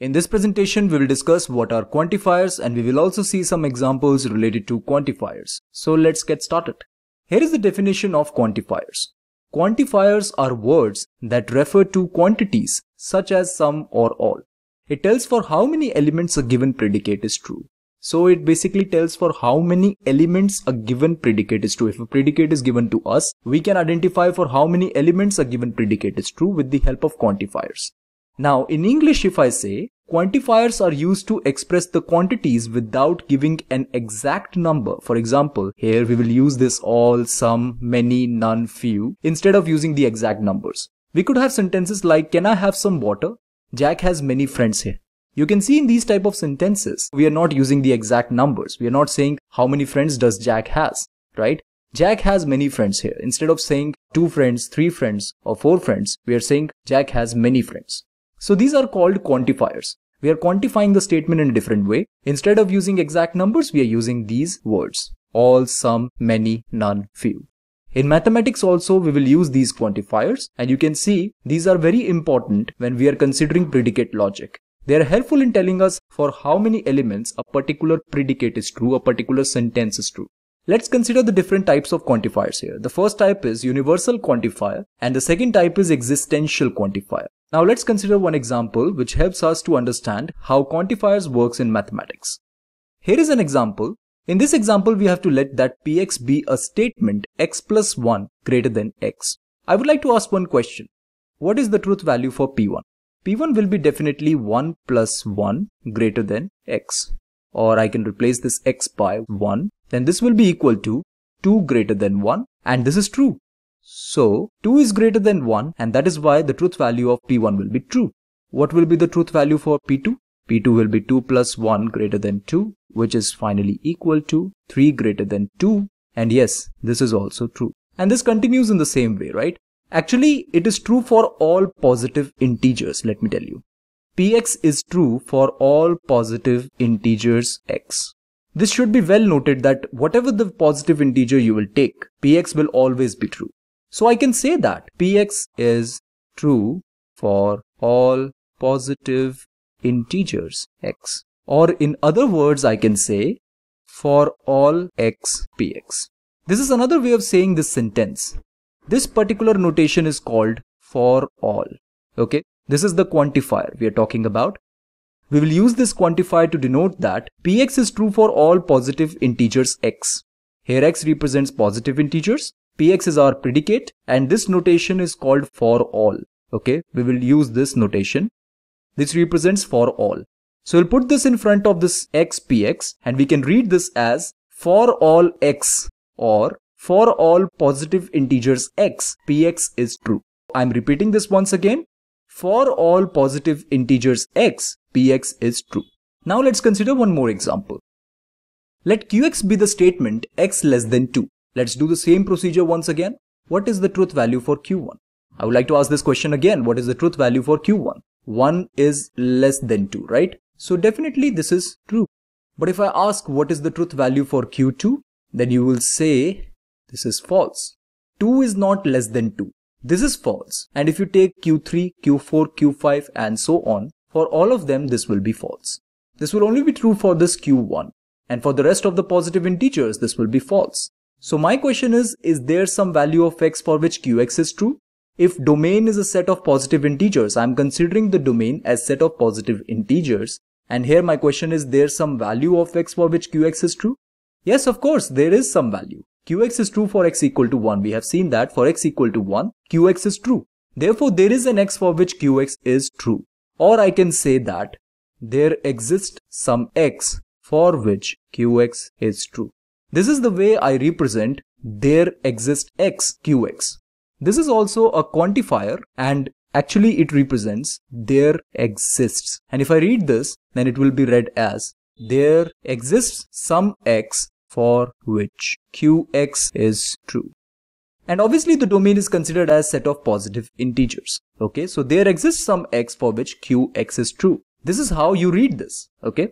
In this presentation, we will discuss what are quantifiers and we will also see some examples related to quantifiers. So let's get started. Here is the definition of quantifiers. Quantifiers are words that refer to quantities such as some or all. It tells for how many elements a given predicate is true. So it basically tells for how many elements a given predicate is true. If a predicate is given to us, we can identify for how many elements a given predicate is true with the help of quantifiers. Now in English if I say, quantifiers are used to express the quantities without giving an exact number. For example, here we will use this all, some, many, none, few instead of using the exact numbers. We could have sentences like, can I have some water? Jack has many friends here. You can see in these type of sentences, we are not using the exact numbers. We are not saying how many friends does Jack has, right? Jack has many friends here. Instead of saying two friends, three friends or four friends, we are saying Jack has many friends. So these are called quantifiers. We are quantifying the statement in a different way. Instead of using exact numbers, we are using these words. All, some, many, none, few. In mathematics also, we will use these quantifiers and you can see these are very important when we are considering predicate logic. They are helpful in telling us for how many elements a particular predicate is true, a particular sentence is true. Let's consider the different types of quantifiers here. The first type is universal quantifier and the second type is existential quantifier. Now let's consider one example which helps us to understand how quantifiers works in mathematics. Here is an example. In this example, we have to let that px be a statement x plus 1 greater than x. I would like to ask one question. What is the truth value for p1? p1 will be definitely 1 plus 1 greater than x. Or I can replace this x by 1. Then this will be equal to 2 greater than 1. And this is true. So 2 is greater than 1 and that is why the truth value of P1 will be true. What will be the truth value for P2? P2 will be 2 plus 1 greater than 2 which is finally equal to 3 greater than 2 and yes this is also true. And this continues in the same way right? Actually it is true for all positive integers let me tell you. Px is true for all positive integers x. This should be well noted that whatever the positive integer you will take, px will always be true. So I can say that px is true for all positive integers x. Or in other words, I can say for all x px. This is another way of saying this sentence. This particular notation is called for all. Okay, this is the quantifier we are talking about. We will use this quantifier to denote that px is true for all positive integers x. Here x represents positive integers px is our predicate and this notation is called for all. Okay, we will use this notation. This represents for all. So we'll put this in front of this x px and we can read this as for all x or for all positive integers x, px is true. I'm repeating this once again. For all positive integers x, px is true. Now let's consider one more example. Let qx be the statement x less than 2. Let's do the same procedure once again. What is the truth value for Q1? I would like to ask this question again. What is the truth value for Q1? 1 is less than 2, right? So definitely this is true. But if I ask what is the truth value for Q2, then you will say this is false. 2 is not less than 2. This is false. And if you take Q3, Q4, Q5 and so on, for all of them this will be false. This will only be true for this Q1. And for the rest of the positive integers this will be false. So my question is, is there some value of x for which qx is true? If domain is a set of positive integers, I'm considering the domain as set of positive integers. And here my question is, there some value of x for which qx is true? Yes, of course, there is some value. qx is true for x equal to 1. We have seen that for x equal to 1, qx is true. Therefore, there is an x for which qx is true. Or I can say that there exists some x for which qx is true. This is the way I represent there exists x qx. This is also a quantifier and actually it represents there exists. And if I read this, then it will be read as there exists some x for which qx is true. And obviously the domain is considered as set of positive integers. Okay, so there exists some x for which qx is true. This is how you read this. Okay,